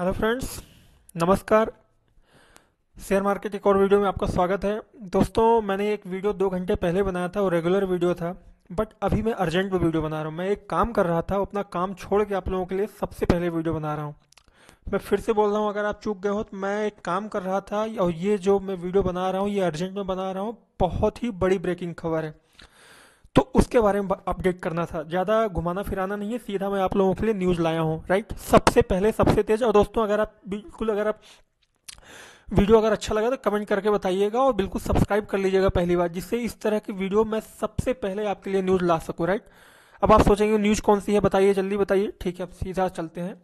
Hello friends नमस्कार share market एक और वीडियो में आपका स्वागत है दोस्तों मैंने एक वीडियो दो घंटे पहले बनाया था वो रेगुलर वीडियो था बट अभी मैं अर्जेंट में वीडियो बना रहा हूँ मैं एक काम कर रहा था अपना काम छोड़ के आप लोगों के लिए सबसे पहले वीडियो बना रहा हूँ मैं फिर से बोल रहा हूँ अगर आप चूक गए हो तो मैं एक काम कर रहा था और ये जो मैं वीडियो बना रहा हूँ ये अर्जेंट में बना रहा हूँ बहुत ही बड़ी ब्रेकिंग खबर है तो उसके बारे में अपडेट करना था ज़्यादा घुमाना फिराना नहीं है सीधा मैं आप लोगों के लिए न्यूज़ लाया हूँ राइट सबसे पहले सबसे तेज और दोस्तों अगर आप बिल्कुल अगर आप वीडियो अगर अच्छा लगा तो कमेंट करके बताइएगा और बिल्कुल सब्सक्राइब कर लीजिएगा पहली बार जिससे इस तरह की वीडियो मैं सबसे पहले आपके लिए न्यूज़ ला सकूँ राइट अब आप सोचेंगे न्यूज़ कौन सी है बताइए जल्दी बताइए ठीक है अब सीधा चलते हैं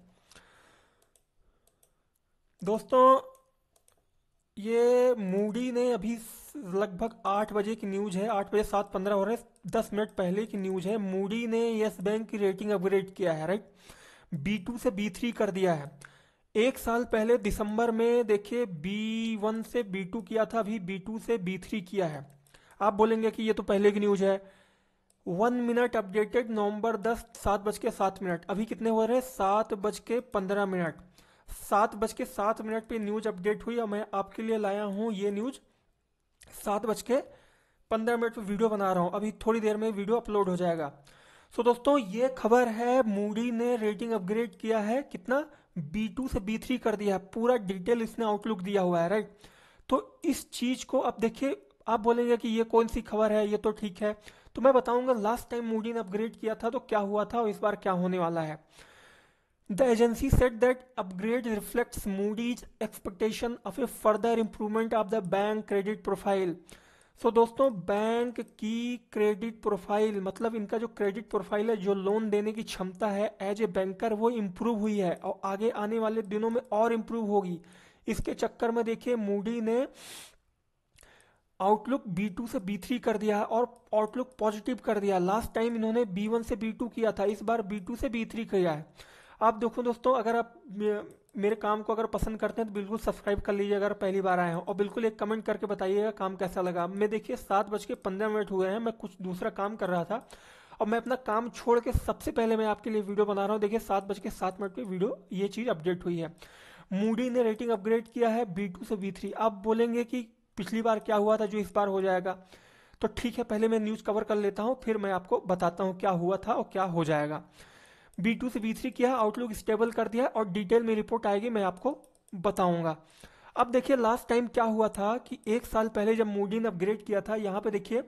दोस्तों ये मूडी ने अभी लगभग आठ बजे की न्यूज है आठ बजे सात पंद्रह हो रहे दस मिनट पहले की न्यूज है मूडी ने यस बैंक की रेटिंग अपग्रेड किया है राइट बी टू से बी थ्री कर दिया है एक साल पहले दिसंबर में देखिए बी वन से बी टू किया था अभी बी टू से बी थ्री किया है आप बोलेंगे कि ये तो पहले की न्यूज है वन मिनट अपडेटेड नवंबर दस सात बज के सात मिनट अभी कितने हो रहे हैं सात बज के पंद्रह मिनट सात बज के सात मिनट पे न्यूज अपडेट हुई और मैं आपके लिए लाया हूँ ये न्यूज सात बज के पंद्रह मिनट में वीडियो बना रहा हूँ अभी थोड़ी देर में वीडियो अपलोड हो जाएगा सो so, दोस्तों ये खबर है मूडी ने रेटिंग अपग्रेड किया है कितना बी टू से बी थ्री कर दिया है पूरा डिटेल इसने आउटलुक दिया हुआ है राइट तो इस चीज़ को अब देखिए आप बोलेंगे कि ये कौन सी खबर है ये तो ठीक है तो मैं बताऊंगा लास्ट टाइम मूडी ने अपग्रेड किया था तो क्या हुआ था और इस बार क्या होने वाला है The agency said that upgrade reflects Moody's expectation of a further improvement of the bank credit profile. So so, दोस्तों बैंक की क्रेडिट प्रोफाइल मतलब इनका जो क्रेडिट प्रोफाइल है जो लोन देने की क्षमता है एज ए बैंकर वो इम्प्रूव हुई है और आगे आने वाले दिनों में और इम्प्रूव होगी इसके चक्कर में देखिए मूडी ने आउटलुक बी टू से बी थ्री कर दिया और आउटलुक पॉजिटिव कर दिया लास्ट टाइम इन्होंने बी वन से बी टू किया था इस बार बी टू से बी थ्री किया है आप देखो दोस्तों अगर आप मेरे काम को अगर पसंद करते हैं तो बिल्कुल सब्सक्राइब कर लीजिए अगर पहली बार आए हो और बिल्कुल एक कमेंट करके बताइएगा काम कैसा लगा मैं देखिए सात बज के पंद्रह मिनट हुए हैं मैं कुछ दूसरा काम कर रहा था और मैं अपना काम छोड़ के सबसे पहले मैं आपके लिए वीडियो बना रहा हूँ देखिए सात बज के सात मिनट पर वीडियो ये चीज़ अपडेट हुई है मूडी ने रेटिंग अपग्रेड किया है बी टू से बी थ्री आप बोलेंगे कि पिछली बार क्या हुआ था जो इस बार हो जाएगा तो ठीक है पहले मैं न्यूज़ कवर कर लेता हूँ फिर मैं आपको बताता हूँ क्या हुआ था और क्या हो जाएगा बी टू से बी थ्री किया आउटलुक स्टेबल कर दिया और डिटेल में रिपोर्ट आएगी मैं आपको बताऊंगा अब देखिए लास्ट टाइम क्या हुआ था कि एक साल पहले जब मूडी ने अपग्रेड किया था यहाँ पे देखिए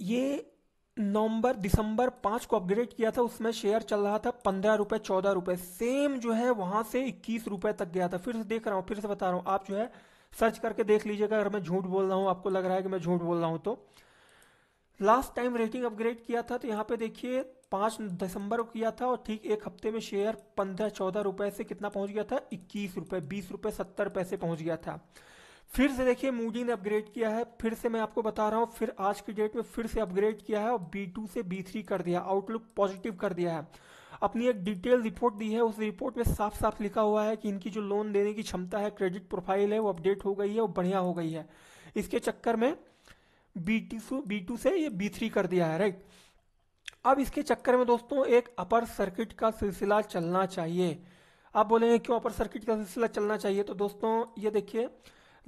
ये नवंबर दिसंबर पाँच को अपग्रेड किया था उसमें शेयर चल रहा था पंद्रह रुपये चौदह रुपये सेम जो है वहाँ से इक्कीस रुपये तक गया था फिर से देख रहा हूँ फिर से बता रहा हूँ आप जो है सर्च करके देख लीजिएगा अगर मैं झूठ बोल रहा हूँ आपको लग रहा है कि मैं झूठ बोल रहा हूँ तो लास्ट टाइम रेटिंग अपग्रेड किया था तो यहाँ पे देखिए पाँच दिसंबर को किया था और ठीक एक हफ्ते में शेयर पंद्रह चौदह रुपए से कितना पहुंच गया था इक्कीस रुपए बीस रुपए सत्तर पैसे पहुंच गया था फिर से देखिए मूडी ने अपग्रेड किया है फिर से मैं आपको बता रहा हूँ फिर आज की डेट में फिर से अपग्रेड किया है और बी टू से बी थ्री कर दिया आउटलुक पॉजिटिव कर दिया है अपनी एक डिटेल रिपोर्ट दी है उस रिपोर्ट में साफ साफ लिखा हुआ है कि इनकी जो लोन देने की क्षमता है क्रेडिट प्रोफाइल है वो अपडेट हो गई है वो बढ़िया हो गई है इसके चक्कर में बी टू बी टू से ये बी थ्री कर दिया है राइट अब इसके चक्कर में दोस्तों एक अपर सर्किट का सिलसिला चलना चाहिए आप बोलेंगे क्यों अपर सर्किट का सिलसिला चलना चाहिए तो दोस्तों ये देखिए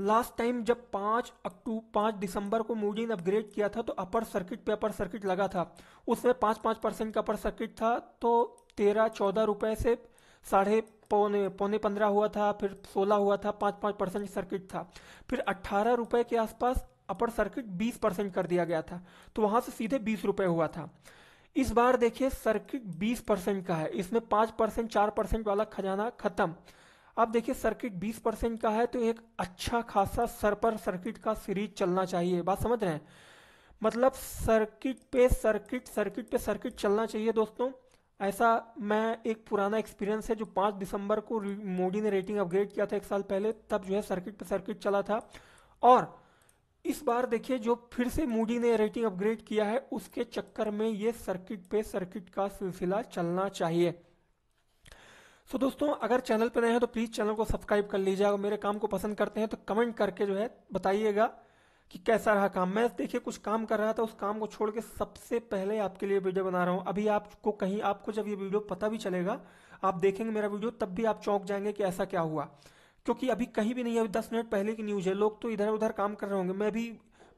लास्ट टाइम जब पाँच अक्टूबर पाँच दिसंबर को मूडी ने अपग्रेड किया था तो अपर सर्किट पे अपर सर्किट लगा था उसमें पाँच पाँच परसेंट का अपर सर्किट था तो तेरह चौदह रुपये से साढ़े पौने पौने पंद्रह हुआ था फिर सोलह हुआ था पाँच पाँच परसेंट सर्किट था फिर अट्ठारह रुपये के आसपास अपर सर्किट बीस परसेंट कर दिया गया था तो वहाँ से सीधे बीस रुपये हुआ था इस बार देखिए सर्किट 20 परसेंट का है इसमें 5 परसेंट चार परसेंट वाला खजाना खत्म अब देखिए सर्किट 20 परसेंट का है तो एक अच्छा खासा सर पर सर्किट का सीरीज चलना चाहिए बात समझ रहे हैं मतलब सर्किट पे सर्किट सर्किट पे सर्किट चलना चाहिए दोस्तों ऐसा मैं एक पुराना एक्सपीरियंस है जो पाँच दिसंबर को मोदी ने रेटिंग अपग्रेड किया था एक साल पहले तब जो है सर्किट पे सर्किट चला था और इस बार देखिए जो फिर से मूडी ने रेटिंग अपग्रेड किया है उसके चक्कर में ये सर्किट पे सर्किट का सिलसिला चलना चाहिए सो so दोस्तों अगर चैनल पर नए हैं तो प्लीज़ चैनल को सब्सक्राइब कर लीजिएगा मेरे काम को पसंद करते हैं तो कमेंट करके जो है बताइएगा कि कैसा रहा काम मैं देखिए कुछ काम कर रहा था उस काम को छोड़ के सबसे पहले आपके लिए वीडियो बना रहा हूं अभी आपको कहीं आपको जब ये वीडियो पता भी चलेगा आप देखेंगे मेरा वीडियो तब भी आप चौंक जाएंगे कि ऐसा क्या हुआ क्योंकि अभी कहीं भी नहीं है अभी दस मिनट पहले की न्यूज़ है लोग तो इधर उधर काम कर रहे होंगे मैं भी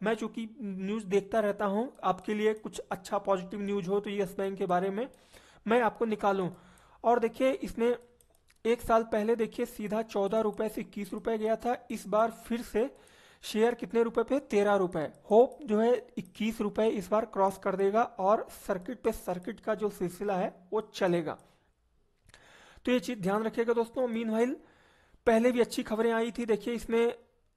मैं चूंकि न्यूज़ देखता रहता हूँ आपके लिए कुछ अच्छा पॉजिटिव न्यूज़ हो तो यस बैंक के बारे में मैं आपको निकालूँ और देखिए इसमें एक साल पहले देखिए सीधा चौदह रुपए से इक्कीस रुपए गया था इस बार फिर से शेयर कितने रुपए पे तेरह रुपए होप जो है इक्कीस रुपए इस बार क्रॉस कर देगा और सर्किट पे सर्किट का जो सिलसिला है वो चलेगा तो ये चीज ध्यान रखिएगा दोस्तों मीन वाइल पहले भी अच्छी खबरें आई थी देखिए इसमें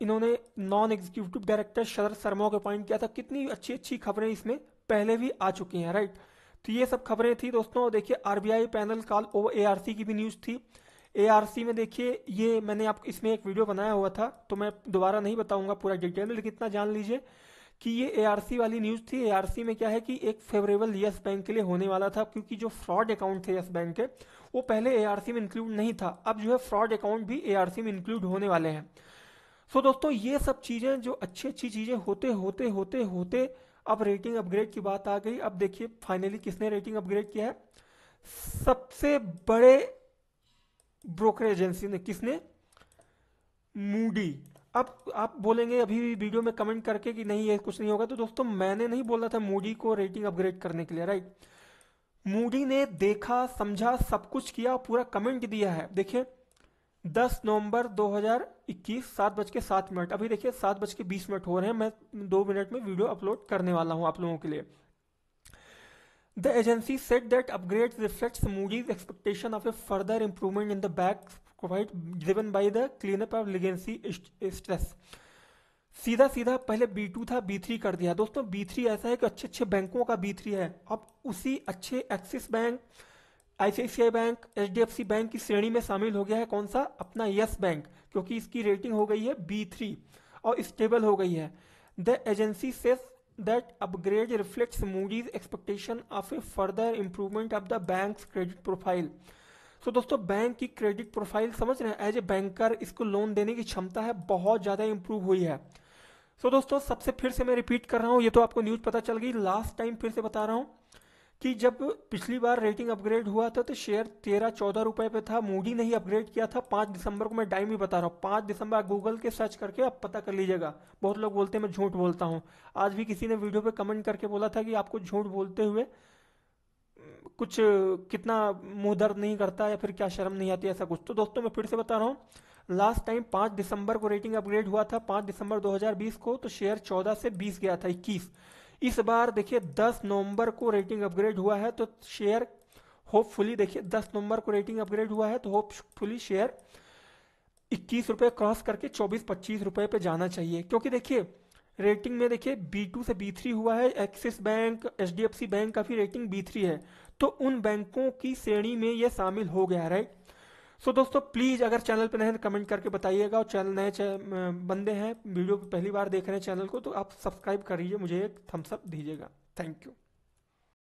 इन्होंने non executive director Sharad Sharma को अपॉइंट किया था कितनी अच्छी अच्छी खबरें इसमें पहले भी आ चुकी हैं राइट तो ये सब खबरें थी दोस्तों देखिए RBI panel call over ARC की भी न्यूज़ थी एआरसी में देखिए ये मैंने आप इसमें एक वीडियो बनाया हुआ था तो मैं दोबारा नहीं बताऊंगा पूरा डिटेल में लेकिन इतना जान लीजिए कि ये एआरसी वाली न्यूज़ थी एआरसी में क्या है कि एक फेवरेबल यस बैंक के लिए होने वाला था क्योंकि जो फ्रॉड अकाउंट थे यस बैंक के वो पहले एआरसी में इंक्लूड नहीं था अब जो है फ्रॉड अकाउंट भी एआरसी में इंक्लूड होने वाले हैं सो so, दोस्तों ये सब चीज़ें जो अच्छी अच्छी चीज़ें होते होते होते होते अब रेटिंग अपग्रेड की बात आ गई अब देखिए फाइनली किसने रेटिंग अपग्रेड किया है सबसे बड़े ब्रोकर एजेंसी ने किसने मूडी अब आप बोलेंगे अभी वीडियो में कमेंट करके कि नहीं ये कुछ नहीं होगा तो दोस्तों मैंने नहीं बोला था मूडी को रेटिंग अपग्रेड करने के लिए राइट मूडी ने देखा समझा सब कुछ किया पूरा कमेंट दिया है देखिए 10 नवंबर 2021 सात बज के सात मिनट अभी देखिए सात बज के बीस मिनट हो रहे हैं मैं दो मिनट में वीडियो अपलोड करने वाला हूं आप लोगों के लिए the agency said that upgrade reflect Moody's expectation of a further improvement in the bank quite driven by the cleanup of legacy stress सीधा सीधा पहले बी टू था बी थ्री कर दिया दोस्तों बी थ्री ऐसा है कि अच्छे अच्छे बैंकों का बी थ्री है अब उसी अच्छे Axis Bank ICICI Bank H D F C bank की श्रेणी में शामिल हो गया है कौन सा अपना यस बैंक क्योंकि इसकी रेटिंग हो गई है बी थ्री और स्टेबल हो गई है the agency says that upgrade reflects Moody's expectation of a further improvement of the bank credit profile so so, दोस्तों बैंक की क्रेडिट प्रोफाइल समझ रहे हैं एज ए बैंकर इसको लोन देने की क्षमता है बहुत ज़्यादा इंप्रूव हुई है सो so, दोस्तों सबसे फिर से मैं रिपीट कर रहा हूँ ये तो आपको न्यूज़ पता चल गई लास्ट टाइम फिर से बता रहा हूँ कि जब पिछली बार रेटिंग अपग्रेड हुआ था तो शेयर तेरह चौदह रुपए पे था मूडी ने ही अपग्रेड किया था पाँच दिसंबर को मैं टाइम भी बता रहा हूँ पाँच दिसंबर गूगल के सर्च करके आप पता कर लीजिएगा बहुत लोग बोलते हैं मैं झूठ बोलता हूँ आज भी किसी ने वीडियो पे कमेंट करके बोला था कि आपको झूठ बोलते हुए कुछ कितना मुंह दर्द नहीं करता या फिर क्या शर्म नहीं आती ऐसा कुछ तो दोस्तों मैं फिर से बता रहा हूँ लास्ट टाइम पाँच दिसंबर को रेटिंग अपग्रेड हुआ था पाँच दिसंबर 2020 को तो शेयर चौदह से बीस गया था इक्कीस इस बार देखिए दस नवंबर को रेटिंग अपग्रेड हुआ है तो शेयर होपफुली देखिए दस नवंबर को रेटिंग अपग्रेड हुआ है तो होपफुली शेयर इक्कीस रुपये क्रॉस करके चौबीस पच्चीस रुपये पे जाना चाहिए क्योंकि देखिए रेटिंग में देखिए बी टू से बी थ्री हुआ है Axis Bank H D F C bank का भी रेटिंग बी थ्री है तो उन बैंकों की श्रेणी में ये शामिल हो गया राइट सो so, दोस्तों प्लीज़ अगर चैनल पर नए कमेंट तो करके बताइएगा और चैनल नए बंदे हैं वीडियो पहली बार देख रहे हैं चैनल को तो आप सब्सक्राइब करिए मुझे एक थम्सअप दीजिएगा थैंक यू